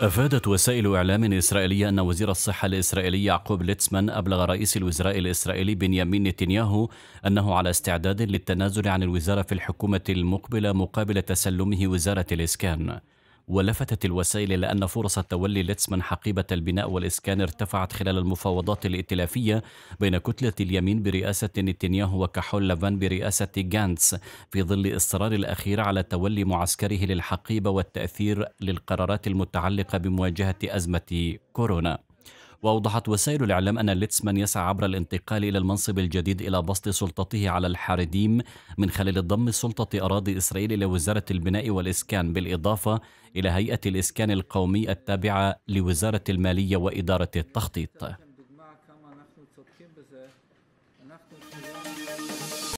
أفادت وسائل إعلام إسرائيلية أن وزير الصحة الإسرائيلي يعقوب ليتسمان أبلغ رئيس الوزراء الإسرائيلي بنيامين نتنياهو أنه على استعداد للتنازل عن الوزارة في الحكومة المقبلة مقابل تسلمه وزارة الإسكان. ولفتت الوسائل إلى أن فرص تولي ليتسمان حقيبة البناء والإسكان ارتفعت خلال المفاوضات الائتلافية بين كتلة اليمين برئاسة نتنياهو وكحول لافان برئاسة غانتس في ظل إصرار الأخير على تولي معسكره للحقيبة والتأثير للقرارات المتعلقة بمواجهة أزمة كورونا. وأوضحت وسائل الإعلام أن ليتسمان يسعى عبر الانتقال إلى المنصب الجديد إلى بسط سلطته على الحارديم من خلال ضم سلطة أراضي إسرائيل إلى وزارة البناء والإسكان بالإضافة إلى هيئة الإسكان القومي التابعة لوزارة المالية وإدارة التخطيط.